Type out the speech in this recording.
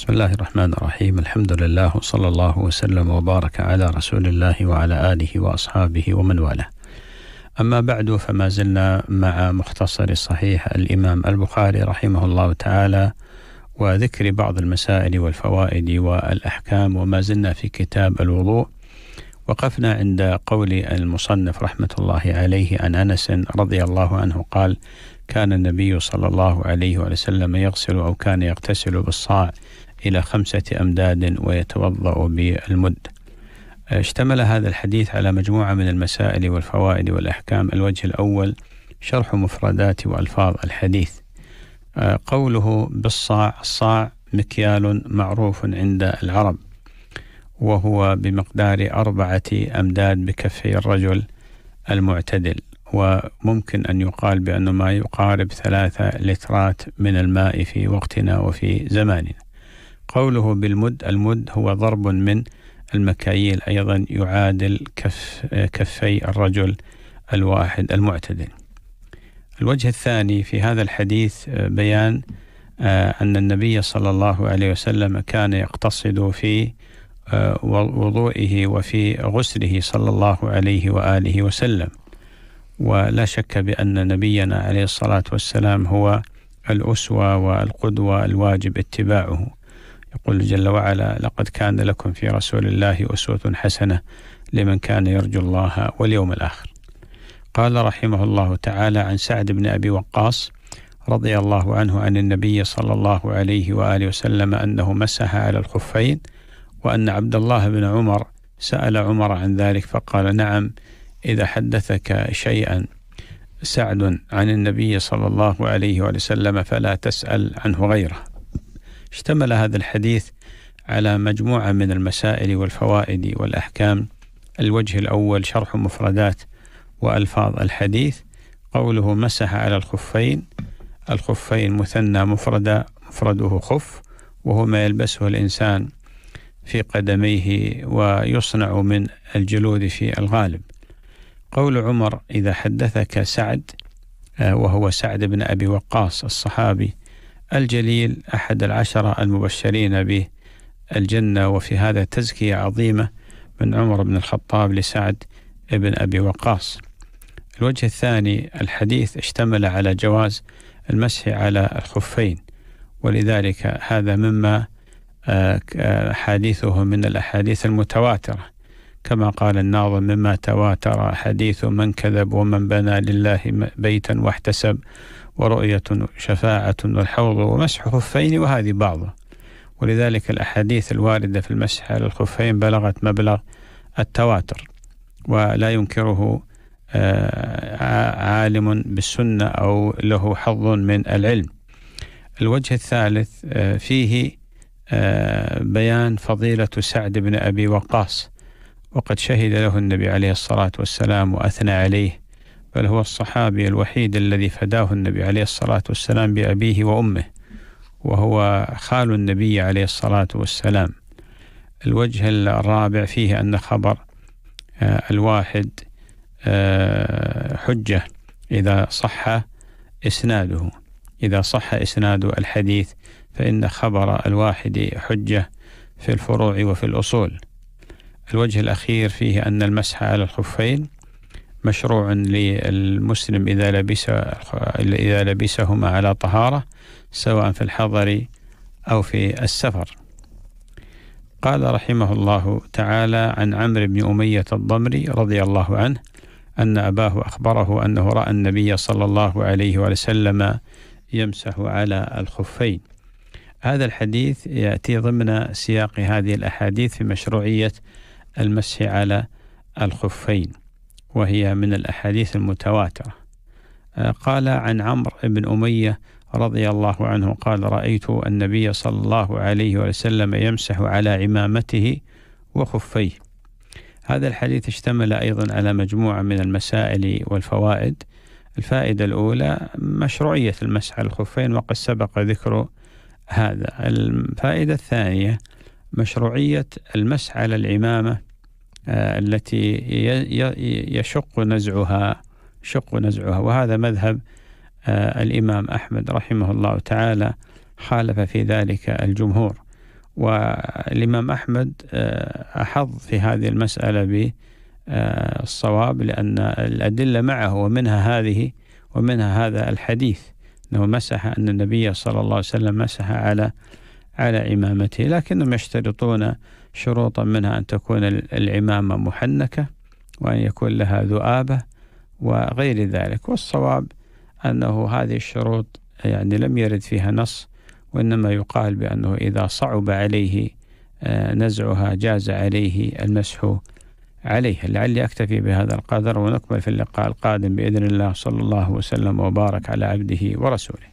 بسم الله الرحمن الرحيم الحمد لله وصلى الله وسلم وبارك على رسول الله وعلى آله وأصحابه ومن والاه أما بعد فما زلنا مع مختصر صحيح الإمام البخاري رحمه الله تعالى وذكر بعض المسائل والفوائد والأحكام وما زلنا في كتاب الوضوء وقفنا عند قول المصنف رحمة الله عليه عن أنس رضي الله عنه قال كان النبي صلى الله عليه وسلم يغسل أو كان يغتسل بالصاع إلى خمسة أمداد ويتوضأ بالمد اشتمل هذا الحديث على مجموعة من المسائل والفوائد والأحكام الوجه الأول شرح مفردات وألفاظ الحديث آه، قوله بالصاع الصاع مكيال معروف عند العرب وهو بمقدار أربعة أمداد بكفي الرجل المعتدل وممكن أن يقال بأنه ما يقارب ثلاثة لترات من الماء في وقتنا وفي زماننا قوله بالمد المد هو ضرب من المكاييل أيضا يعادل كف كفي الرجل الواحد المعتدل الوجه الثاني في هذا الحديث آه، بيان آه، أن النبي صلى الله عليه وسلم كان يقتصد في آه، وضوئه وفي غسله صلى الله عليه وآله وسلم ولا شك بأن نبينا عليه الصلاة والسلام هو الأسوة والقدوة الواجب اتباعه يقول جل وعلا لقد كان لكم في رسول الله أسوة حسنة لمن كان يرجو الله واليوم الآخر قال رحمه الله تعالى عن سعد بن أبي وقاص رضي الله عنه عن النبي صلى الله عليه وآله وسلم أنه مسح على الخفين وأن عبد الله بن عمر سأل عمر عن ذلك فقال نعم إذا حدثك شيئا سعد عن النبي صلى الله عليه وسلم فلا تسأل عنه غيره اشتمل هذا الحديث على مجموعة من المسائل والفوائد والأحكام الوجه الأول شرح مفردات وألفاظ الحديث قوله مسح على الخفين الخفين مثنى مفردة مفرده خف وهو ما يلبسه الإنسان في قدميه ويصنع من الجلود في الغالب قول عمر إذا حدثك سعد آه، وهو سعد بن أبي وقاص الصحابي الجليل أحد العشرة المبشرين به الجنة وفي هذا تزكية عظيمة من عمر بن الخطاب لسعد بن أبي وقاص الوجه الثاني الحديث اشتمل على جواز المسح على الخفين ولذلك هذا مما آه، آه، حديثه من الأحاديث المتواترة كما قال الناظم مما تواتر حديث من كذب ومن بنى لله بيتا واحتسب ورؤية وشفاعة والحوض ومسح خفين وهذه بعضه ولذلك الأحاديث الواردة في المسح على الخفين بلغت مبلغ التواتر ولا ينكره آه، عالم بالسنة أو له حظ من العلم الوجه الثالث آه، فيه آه، بيان فضيلة سعد بن أبي وقاص وقد شهد له النبي عليه الصلاة والسلام وأثنى عليه بل هو الصحابي الوحيد الذي فداه النبي عليه الصلاة والسلام بأبيه وأمه وهو خال النبي عليه الصلاة والسلام الوجه الرابع فيه أن خبر آه، الواحد آه، حجة إذا صح إسناده إذا صح إسناد الحديث فإن خبر الواحد حجة في الفروع وفي الأصول الوجه الأخير فيه أن المسح على الخفين مشروع للمسلم إذا لبس إذا لبسهما على طهارة سواء في الحضر أو في السفر قال رحمه الله تعالى عن عمرو بن أمية الضمري رضي الله عنه أن أباه أخبره أنه رأى النبي صلى الله عليه وسلم يمسح على الخفين هذا الحديث يأتي ضمن سياق هذه الأحاديث في مشروعية المسح على الخفين وهي من الأحاديث المتواترة آه، قال عن عمرو بن أمية رضي الله عنه قال رأيت النبي صلى الله عليه وسلم يمسح على عمامته وخفيه هذا الحديث اشتمل أيضا على مجموعة من المسائل والفوائد الفائدة الأولى مشروعية المسح على الخفين وقد سبق ذكر هذا الفائدة الثانية مشروعية المسح على العمامة آه، التي يشق نزعها شق نزعها وهذا مذهب آه، الإمام أحمد رحمه الله تعالى خالف في ذلك الجمهور والإمام أحمد آه، أحظ في هذه المسألة بالصواب لأن الأدلة معه ومنها هذه ومنها هذا الحديث أنه مسح أن النبي صلى الله عليه وسلم مسح على على عمامته لكنهم يشترطون شروطا منها أن تكون العمامة محنكة وأن يكون لها ذؤابة وغير ذلك والصواب أنه هذه الشروط يعني لم يرد فيها نص وإنما يقال بأنه إذا صعب عليه آه، نزعها جاز عليه المسح عليه لعلي أكتفي بهذا القدر ونكمل في اللقاء القادم بإذن الله صلى الله وسلم وبارك على عبده ورسوله